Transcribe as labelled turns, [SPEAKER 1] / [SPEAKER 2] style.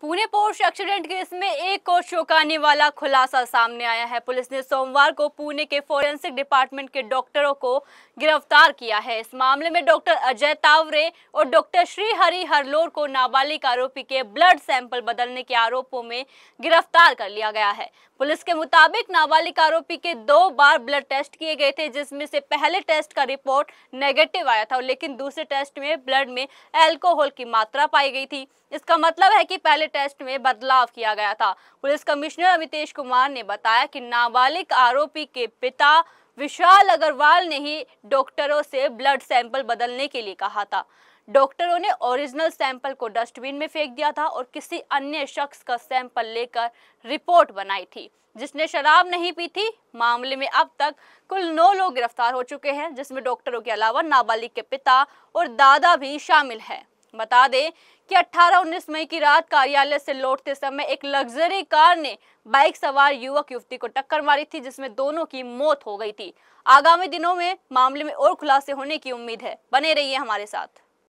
[SPEAKER 1] Pune Porsche accident case में एक और चौंकाने वाला खुलासा सामने आया है पुलिस ने सोमवार को पुणे के फोरेंसिक डिपार्टमेंट के डॉक्टरों को गिरफ्तार किया है इस मामले में डॉक्टर अजय तावरे और डॉक्टर श्रीहरि हरलोर को नाबालिग आरोपी के ब्लड सैंपल बदलने के आरोपों में गिरफ्तार कर लिया गया है पुलिस के मुताबिक नाबालिग आरोपी के दो बार ब्लड टेस्ट किए गए थे जिसमें से पहले टेस्ट का रिपोर्ट नेगेटिव आया था लेकिन दूसरे टेस्ट में ब्लड में एल्कोहल की मात्रा पाई गई थी इसका मतलब है कि पहले टेस्ट में बदलाव किया गया था पुलिस कमिश्नर अमितेश कुमार ने बताया कि नाबालिग आरोपी के पिता विशाल अग्रवाल ने ही डॉक्टरों से ब्लड सैंपल बदलने के लिए कहा था डॉक्टरों ने ओरिजिनल सैंपल को डस्टबिन में फेंक दिया था और किसी अन्य शख्स का सैंपल लेकर रिपोर्ट बनाई थी जिसने शराब नहीं पी थी मामले में अब तक कुल नौ लोग गिरफ्तार हो चुके हैं जिसमें डॉक्टरों के अलावा नाबालिग के पिता और दादा भी शामिल हैं बता दें कि 18-19 मई की रात कार्यालय से लौटते समय एक लग्जरी कार ने बाइक सवार युवक युवती को टक्कर मारी थी जिसमें दोनों की मौत हो गई थी आगामी दिनों में मामले में और खुलासे होने की उम्मीद है बने रहिए हमारे साथ